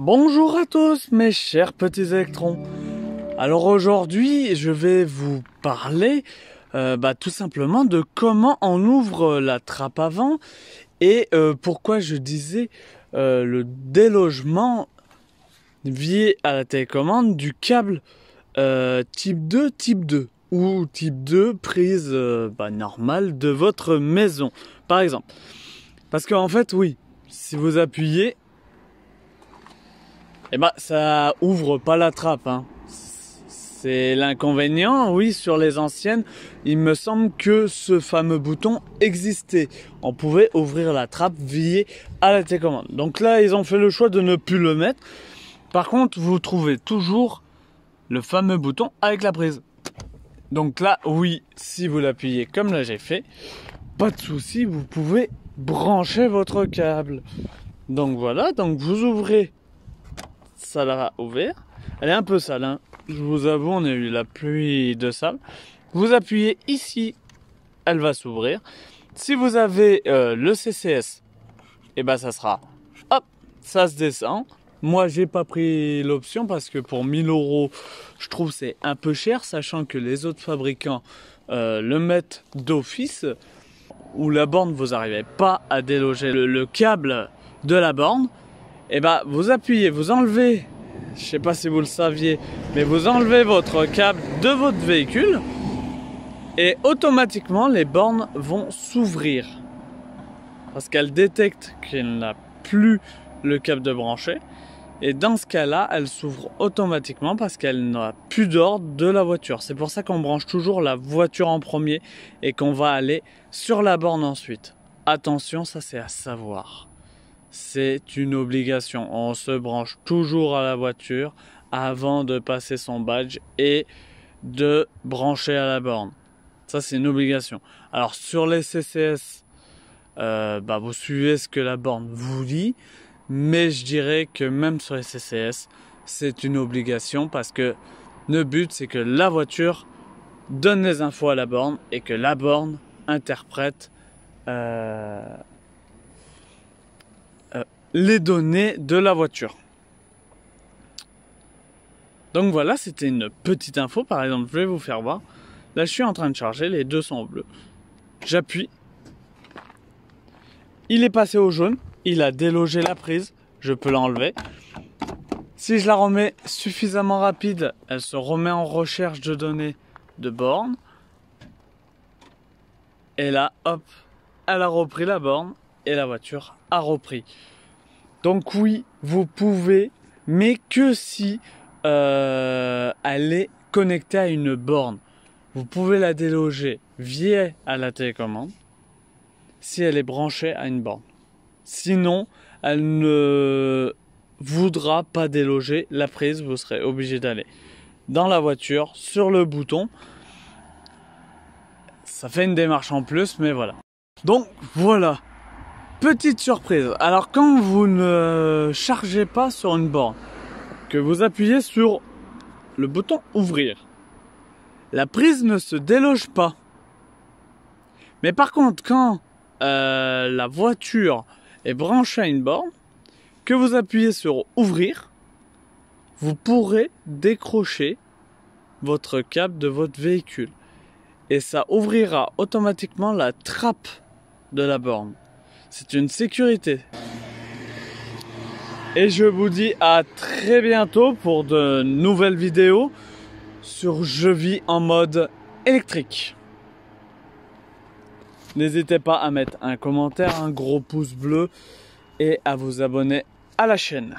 Bonjour à tous mes chers petits électrons. Alors aujourd'hui je vais vous parler euh, bah, tout simplement de comment on ouvre la trappe avant et euh, pourquoi je disais euh, le délogement via à la télécommande du câble type 2 type 2 ou type 2 prise bah, normale de votre maison par exemple. Parce qu'en en fait oui, si vous appuyez eh ben, ça ouvre pas la trappe. Hein. C'est l'inconvénient, oui, sur les anciennes, il me semble que ce fameux bouton existait. On pouvait ouvrir la trappe via la télécommande. Donc là, ils ont fait le choix de ne plus le mettre. Par contre, vous trouvez toujours le fameux bouton avec la prise. Donc là, oui, si vous l'appuyez comme là j'ai fait, pas de souci, vous pouvez brancher votre câble. Donc voilà, donc vous ouvrez ça l'a ouvert, Elle est un peu sale, hein. je vous avoue, on a eu la pluie de sable. Vous appuyez ici, elle va s'ouvrir. Si vous avez euh, le CCS, et eh ben ça sera hop, ça se descend. Moi, j'ai pas pris l'option parce que pour 1000 euros, je trouve c'est un peu cher, sachant que les autres fabricants euh, le mettent d'office où la borne vous n'arrivez pas à déloger le câble de la borne et eh bah ben, vous appuyez, vous enlevez, je sais pas si vous le saviez, mais vous enlevez votre câble de votre véhicule et automatiquement les bornes vont s'ouvrir parce qu'elles détectent qu'il n'a plus le câble de brancher et dans ce cas-là, elle s'ouvre automatiquement parce qu'elle n'a plus d'ordre de la voiture. C'est pour ça qu'on branche toujours la voiture en premier et qu'on va aller sur la borne ensuite. Attention, ça c'est à savoir c'est une obligation. On se branche toujours à la voiture avant de passer son badge et de brancher à la borne. Ça, c'est une obligation. Alors, sur les CCS, euh, bah, vous suivez ce que la borne vous dit, mais je dirais que même sur les CCS, c'est une obligation parce que le but, c'est que la voiture donne les infos à la borne et que la borne interprète euh, les données de la voiture. Donc voilà, c'était une petite info. Par exemple, je vais vous faire voir. Là, je suis en train de charger, les deux sont bleus J'appuie. Il est passé au jaune. Il a délogé la prise. Je peux l'enlever. Si je la remets suffisamment rapide, elle se remet en recherche de données de borne. Et là, hop, elle a repris la borne et la voiture a repris. Donc oui, vous pouvez, mais que si euh, elle est connectée à une borne. Vous pouvez la déloger via la télécommande si elle est branchée à une borne. Sinon, elle ne voudra pas déloger la prise, vous serez obligé d'aller dans la voiture, sur le bouton. Ça fait une démarche en plus, mais voilà. Donc voilà, Petite surprise, alors quand vous ne chargez pas sur une borne, que vous appuyez sur le bouton ouvrir, la prise ne se déloge pas. Mais par contre, quand euh, la voiture est branchée à une borne, que vous appuyez sur ouvrir, vous pourrez décrocher votre câble de votre véhicule. Et ça ouvrira automatiquement la trappe de la borne c'est une sécurité. Et je vous dis à très bientôt pour de nouvelles vidéos sur Je vis en mode électrique. N'hésitez pas à mettre un commentaire, un gros pouce bleu et à vous abonner à la chaîne.